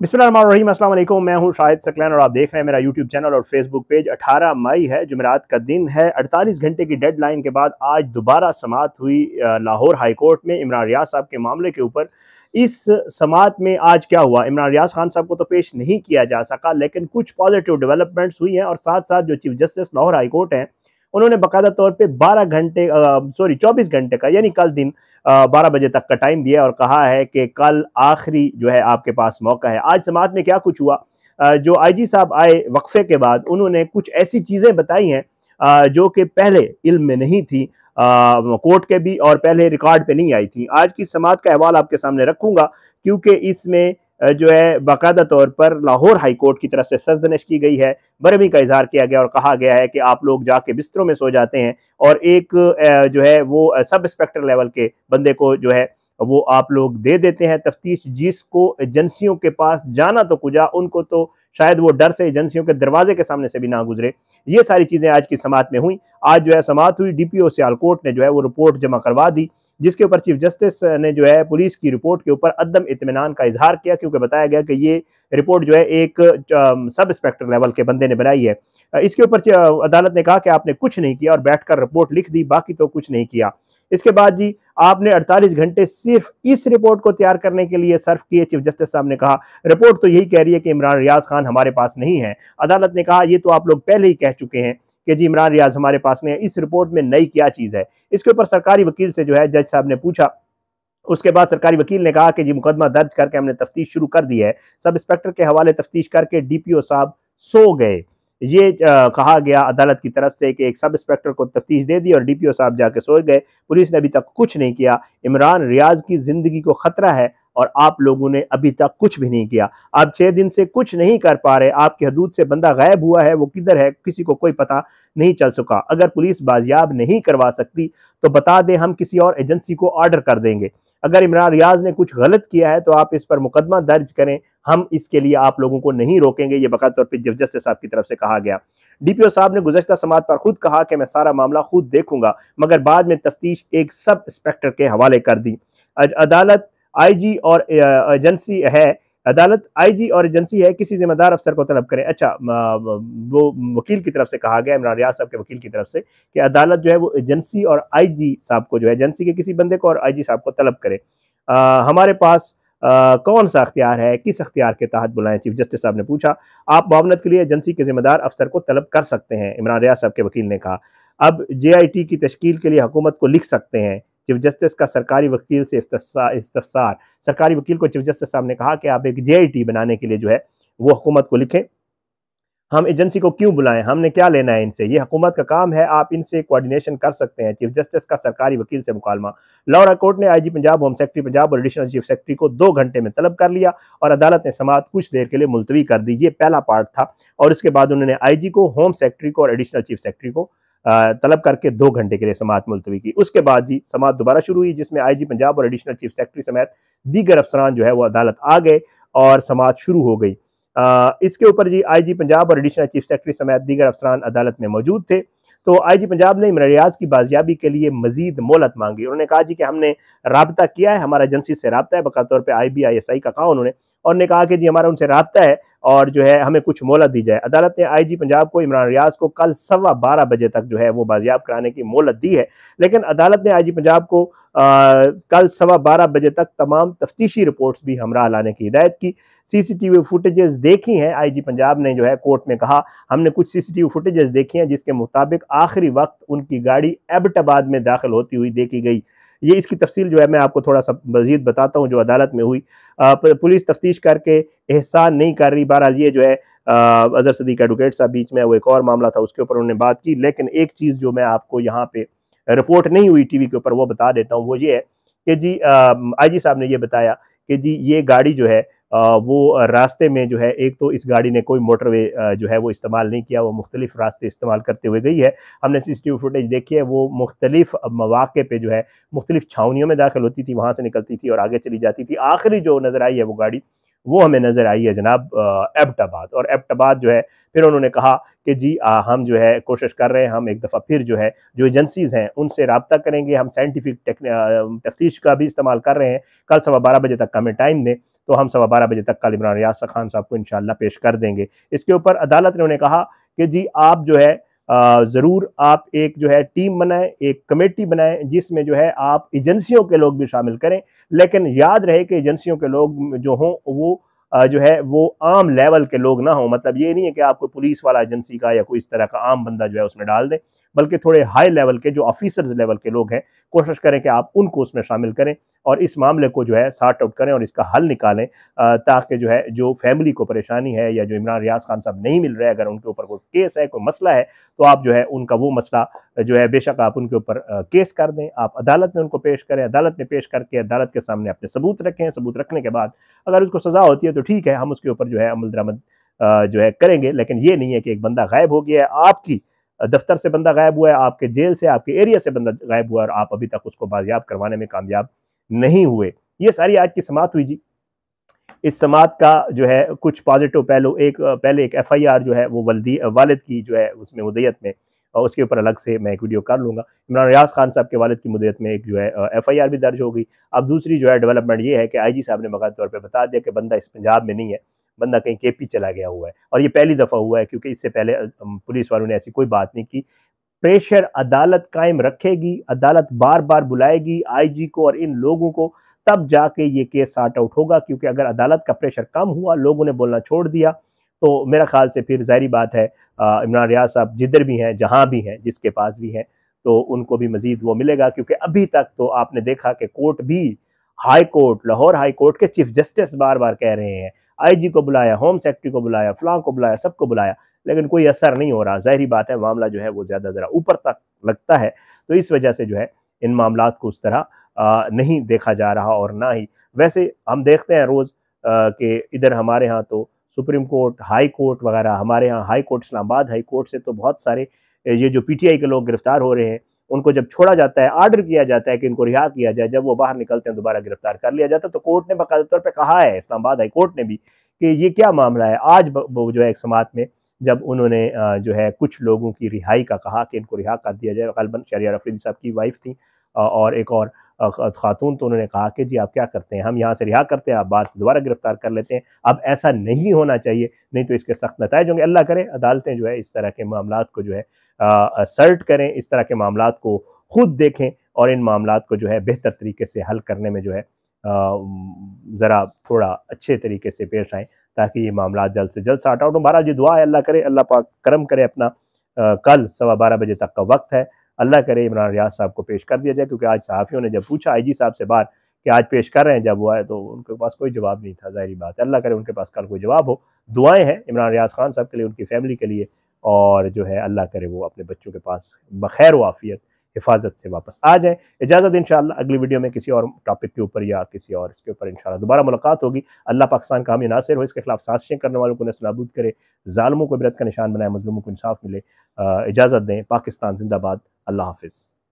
बिस्मिल मैं हूं शाहिद सकलैन और आप देख रहे हैं मेरा यूट्यूब चैनल और फेसबुक पेज 18 मई है जुमेरात का दिन है 48 घंटे की डेडलाइन के बाद आज दोबारा समात हुई लाहौर हाई कोर्ट में इमरान रियाज साहब के मामले के ऊपर इस समात में आज क्या हुआ इमरान रियाज खान साहब को तो पेश नहीं किया जा सका लेकिन कुछ पॉजिटिव डेवलपमेंट्स हुई हैं और साथ साथ जो चीफ जस्टिस लाहौर हाईकोर्ट हैं उन्होंने बाकायदा तौर पर बारह घंटे सॉरी चौबीस घंटे का यानी कल दिन बारह बजे तक का टाइम दिया और कहा है कि कल आखिरी जो है आपके पास मौका है आज समाज में क्या कुछ हुआ जो आईजी साहब आए वक्फे के बाद उन्होंने कुछ ऐसी चीज़ें बताई हैं जो कि पहले इल्म में नहीं थी कोर्ट के भी और पहले रिकॉर्ड पे नहीं आई थी आज की समाज का अहवाल आपके सामने रखूंगा क्योंकि इसमें जो है बाकायदा तौर पर लाहौर हाई कोर्ट की तरफ से सजनश की गई है बरहमी का इजहार किया गया और कहा गया है कि आप लोग जाके बिस्तरों में सो जाते हैं और एक जो है वो सब इंस्पेक्टर लेवल के बंदे को जो है वो आप लोग दे देते हैं तफ्तीश जिसको एजेंसियों के पास जाना तो कुजा उनको तो शायद वो डर से एजेंसियों के दरवाजे के सामने से भी ना गुजरे ये सारी चीज़ें आज की समात में हुई आज जो है समात हुई डीपीओ सियालकोट ने जो है वो रिपोर्ट जमा करवा दी जिसके ऊपर चीफ जस्टिस ने जो है पुलिस की रिपोर्ट के ऊपर अदम इतमान का इजहार किया क्योंकि बताया गया कि ये रिपोर्ट जो है एक सब इंस्पेक्टर लेवल के बंदे ने बनाई है इसके ऊपर अदालत ने कहा कि आपने कुछ नहीं किया और बैठकर रिपोर्ट लिख दी बाकी तो कुछ नहीं किया इसके बाद जी आपने 48 घंटे सिर्फ इस रिपोर्ट को तैयार करने के लिए सर्व किए चीफ जस्टिस साहब ने कहा रिपोर्ट तो यही कह रही है कि इमरान रियाज खान हमारे पास नहीं है अदालत ने कहा ये तो आप लोग पहले ही कह चुके हैं कि जी इमरान रियाज हमारे पास में है इस रिपोर्ट में नई क्या चीज़ है इसके ऊपर सरकारी वकील से जो है जज साहब ने पूछा उसके बाद सरकारी वकील ने कहा कि जी मुकदमा दर्ज करके हमने तफ्तीश शुरू कर दी है सब इंस्पेक्टर के हवाले तफ्तीश करके डीपीओ साहब सो गए ये कहा गया अदालत की तरफ से कि एक सब इंस्पेक्टर को तफ्तीश दे दी और डीपीओ साहब जाके सोए गए पुलिस ने अभी तक कुछ नहीं किया इमरान रियाज की ज़िंदगी को ख़तरा है और आप लोगों ने अभी तक कुछ भी नहीं किया आप छह दिन से कुछ नहीं कर पा रहे आपके हदूद से बंदा गायब हुआ है वो किधर है किसी को कोई पता नहीं चल सका अगर पुलिस बाजियाब नहीं करवा सकती तो बता दें हम किसी और एजेंसी को ऑर्डर कर देंगे अगर इमरान रियाज ने कुछ गलत किया है तो आप इस पर मुकदमा दर्ज करें हम इसके लिए आप लोगों को नहीं रोकेंगे ये बका तौर पर जब जस्टिस साहब की तरफ से कहा गया डीपीओ साहब ने गुजशत समाज पर खुद कहा कि मैं सारा मामला खुद देखूंगा मगर बाद में तफ्तीश एक सब इंस्पेक्टर के हवाले कर दी अदालत आईजी और एजेंसी uh, है अदालत आईजी और एजेंसी है किसी जिम्मेदार अफसर को तलब करे अच्छा वो वकील की तरफ से कहा गया इमरान रियाज साहब के वकील की तरफ से कि अदालत जो है वो एजेंसी और आईजी साहब को जो है एजेंसी के किसी बंदे को और आईजी साहब को तलब करे हमारे पास आ, कौन सा अख्तियार है किस अख्तियार के तहत बुलाएं चीफ जस्टिस साहब ने पूछा आप मामलत के लिए एजेंसी के जिम्मेदार अफसर को तलब कर सकते हैं इमरान रियाज साहब के वकील ने कहा अब जे आई टी की तश्ल के लिए हुकूमत को लिख सकते हैं चीफ जस्टिस का सरकारी वकील से इस्तार सरकारी वकील को चीफ जस्टिस साहब ने कहा कि आप एक जे बनाने के लिए जो है वो हुकूमत को लिखें हम एजेंसी को क्यों बुलाएं हमने क्या लेना है इनसे ये हुकूमत का काम है आप इनसे कोऑर्डिनेशन कर सकते हैं चीफ जस्टिस का सरकारी वकील से मुकालमा लॉरा कोर्ट ने IG Punjab home secretary Punjab और एडिशनल चीफ सेक्रेटरी को दो घंटे में तलब कर लिया और अदालत ने समात कुछ देर के लिए मुलतवी कर दी ये पहला पार्ट था और इसके बाद उन्होंने आई को होम सेक्रेटरी को और एडिशनल चीफ सेक्रेटरी को तलब करके दो घंटे के लिए समात मुलतवी की उसके बाद जी समात दोबारा शुरू हुई जिसमें आई जी पंजाब और एडिशनल चीफ सेक्रेटरी समेत दीगर अफसरान जो है वो अदालत आ गए और समात शुरू हो गई इसके ऊपर जी आई जी पंजाब और एडिशनल चीफ सेक्रेटरी समेत दीगर अफसरान अदालत में मौजूद थे तो आई जी पंजाब ने इमरान रियाज की बाजियाबी के लिए मजीद मोहलत मांगी उन्होंने कहा जी कि हमने रबता किया है हमारा एजेंसी से रबता है बका तौर पर आई बी आई एस आई का कहा उन्होंने और ने कहा कि जी हमारा उनसे रबता है और जो है हमें कुछ मोहलत दी जाए अदालत ने आईजी पंजाब को इमरान रियाज को कल सवा बारह बजे तक जो है वो बाजियाब कराने की मोहलत दी है लेकिन अदालत ने आईजी पंजाब को आ, कल सवा बारह बजे तक तमाम तफ्तीशी रिपोर्ट्स भी हमरा लाने की हिदायत की सीसीटीवी फुटेजेस देखी हैं आईजी पंजाब ने जो है कोर्ट में कहा हमने कुछ सीसीटीवी फुटेजेस देखी हैं जिसके मुताबिक आखिरी वक्त उनकी गाड़ी एबटाबाद में दाखिल होती हुई देखी गई ये इसकी तफसील जो है मैं आपको थोड़ा सा मजीद बताता हूँ जो अदालत में हुई पुलिस तफ्तीश करके एहसान नहीं कर रही बहरहाल ये जो है अजहर सदीक एडवोकेट साहब बीच में वो एक और मामला था उसके ऊपर उन्होंने बात की लेकिन एक चीज़ जो मैं आपको यहाँ पे रिपोर्ट नहीं हुई टीवी के ऊपर वो बता देता हूँ वो ये है कि जी आई जी साहब ने ये बताया कि जी ये गाड़ी जो है वो रास्ते में जो है एक तो इस गाड़ी ने कोई मोटरवे जो है वो इस्तेमाल नहीं किया वो मुख्तलिफ रास्ते इस्तेमाल करते हुए गई है हमने सी टी फुटेज देखी है वो मुख्तलिफ मौाक़े पर जो है मुख्तलिफ छावनियों में दाखिल होती थी वहाँ से निकलती थी और आगे चली जाती थी आखिरी जो नज़र आई है वो गाड़ी वो हमें नज़र आई है जनाब एबटाबाद और एबटाबाद जो है फिर उन्होंने कहा कि जी आ, हम जो है कोशिश कर रहे हैं हम एक दफ़ा फिर जो है जो एजेंसीज़ हैं उनसे रबता करेंगे हम साइंटिफिक तफ्तीश का भी इस्तेमाल कर रहे हैं कल सवा बारह बजे तक का हमें टाइम दें तो हम सवा बारह बजे तक कल इमरान रियाज खान साहब को इनशाला पेश कर देंगे इसके ऊपर अदालत ने उन्हें कहा कि जी आप जो है ज़रूर आप एक जो है टीम बनाएं एक कमेटी बनाएं जिसमें जो है आप एजेंसियों के लोग भी शामिल करें लेकिन याद रहे कि एजेंसियों के लोग जो हों वो जो है वो आम लेवल के लोग ना हों मतलब ये नहीं है कि आपको पुलिस वाला एजेंसी का या कोई इस तरह का आम बंदा जो है उसमें डाल दें बल्कि थोड़े हाई लेवल के जो ऑफिसर्स लेवल के लोग हैं कोशिश करें कि आप उनको उसमें शामिल करें और इस मामले को जो है सार्ट आउट करें और इसका हल निकालें ताकि जो है जो फैमिली को परेशानी है या जो इमरान रियाज खान साहब नहीं मिल रहे अगर उनके ऊपर कोई केस है कोई मसला है तो आप जो है उनका वो मसला जो है बेशक आप उनके ऊपर केस कर दें आप अदालत में उनको पेश करें अदालत में पेश करके अदालत के सामने अपने सबूत रखें सबूत रखने के बाद अगर उसको सज़ा होती है तो ठीक है हम उसके ऊपर जो है अमल दरामद जो है करेंगे लेकिन ये नहीं है कि एक बंदा गायब हो गया है आपकी दफ्तर से बंदा गायब हुआ है आपके जेल से आपके एरिया से बंदा गायब हुआ है और आप अभी तक उसको बाजियाब करवाने में कामयाब नहीं हुए ये सारी आज की समात हुई जी इस समात का जो है कुछ पॉजिटिव पहलू एक पहले एक एफआईआर जो है वो वल्दी वालद की जो है उसमें मुदयत में और उसके ऊपर अलग से मैं एक वीडियो कर लूँगा इमरान रियाज खान साहब के वालद की मदयत में एक जो है एफ आई आर भी दर्ज हो गई अब दूसरी जो है डेवलपमेंट ये है कि आई जी साहब ने मकान तौर पर बता दिया कि बंदा इस पंजाब में नहीं है बंदा कहीं के पी चला गया हुआ है और ये पहली दफ़ा हुआ है क्योंकि इससे पहले पुलिस वालों ने ऐसी कोई बात नहीं की प्रेशर अदालत कायम रखेगी अदालत बार बार बुलाएगी आईजी को और इन लोगों को तब जाके ये केस सार्ट आउट होगा क्योंकि अगर अदालत का प्रेशर कम हुआ लोगों ने बोलना छोड़ दिया तो मेरा ख्याल से फिर जहरी बात है इमरान रियाज साहब जिधर भी हैं जहाँ भी हैं जिसके पास भी हैं तो उनको भी मजीद वो मिलेगा क्योंकि अभी तक तो आपने देखा कि कोर्ट भी high court Lahore high court के चीफ जस्टिस बार बार कह रहे हैं आईजी को बुलाया होम सेक्रेटरी को बुलाया फ्लॉ को बुलाया सबको बुलाया लेकिन कोई असर नहीं हो रहा जहरी बात है मामला जो है वो ज़्यादा ज़रा ऊपर तक लगता है तो इस वजह से जो है इन मामला को उस तरह नहीं देखा जा रहा और ना ही वैसे हम देखते हैं रोज़ कि इधर हमारे यहाँ तो सुप्रीम कोर्ट हाई कोर्ट वगैरह हमारे यहाँ high court Islamabad high court से तो बहुत सारे ये जो पीटीआई के लोग गिरफ्तार हो रहे हैं उनको जब छोड़ा जाता है आर्डर किया जाता है कि इनको रिहा किया जाए जब वो बाहर निकलते हैं दोबारा गिरफ्तार कर लिया जाता है तो कोर्ट ने बाकायदा तौर पर कहा है इस्लामाबाद हाई कोर्ट ने भी कि ये क्या मामला है आज वो जो है एक समात में जब उन्होंने जो है कुछ लोगों की रिहाई का कहा कि इनको रिहा कर दिया जाए गलबन शरिया रफरी साहब की वाइफ थी और एक और खातून तो उन्होंने कहा कि जी आप क्या करते हैं हम यहाँ से रिहा करते हैं आप बाहर से दोबारा गिरफ्तार कर लेते हैं अब ऐसा नहीं होना चाहिए नहीं तो इसके सख्त नतज होंगे अल्लाह करें अदालतें जो है इस तरह के मामला को जो है सर्ट करें इस तरह के मामला को खुद देखें और इन मामला को जो है बेहतर तरीके से हल करने में जो है ज़रा थोड़ा अच्छे तरीके से पेश आएँ ताकि ये मामला जल्द से जल्द सार्ट आउट हो महाराज जी दुआ है अल्लाह करे अल्लाह पाक करम करे अपना आ, कल सवा बारह बजे तक का वक्त है अल्लाह करे इमरान रियाज साहब को पेश कर दिया जाए क्योंकि आज सहाफ़ियों ने जब पूछा आई साहब से बाहर कि आज पेश कर रहे हैं जब वो आए तो उनके पास कोई जवाब नहीं था जाहरी बात है अल्लाह करे उनके पास कल कोई जवाब हो दुआएं हैं इमरान रियाज खान साहब के लिए उनकी फैमिली के लिए और जो है अल्लाह करे वो अपने बच्चों के पास बखैर वाफियत हिफाजत से वापस आ जाए इजाज़त इन अगली वीडियो में किसी और टॉपिक के ऊपर या किसी और इसके ऊपर इन दोबारा मुलाकात होगी अल्लाह पाकिस्तान का हमें नासिर हो इसके खिलाफ साजिशें करने वालों को नसलाबूद करे ालमों को बरत का निशान बनाए मजलूमों को इंसाफ मिले इजाज़त दें पाकिस्तान जिंदाबाद अल्लाह हाफिज़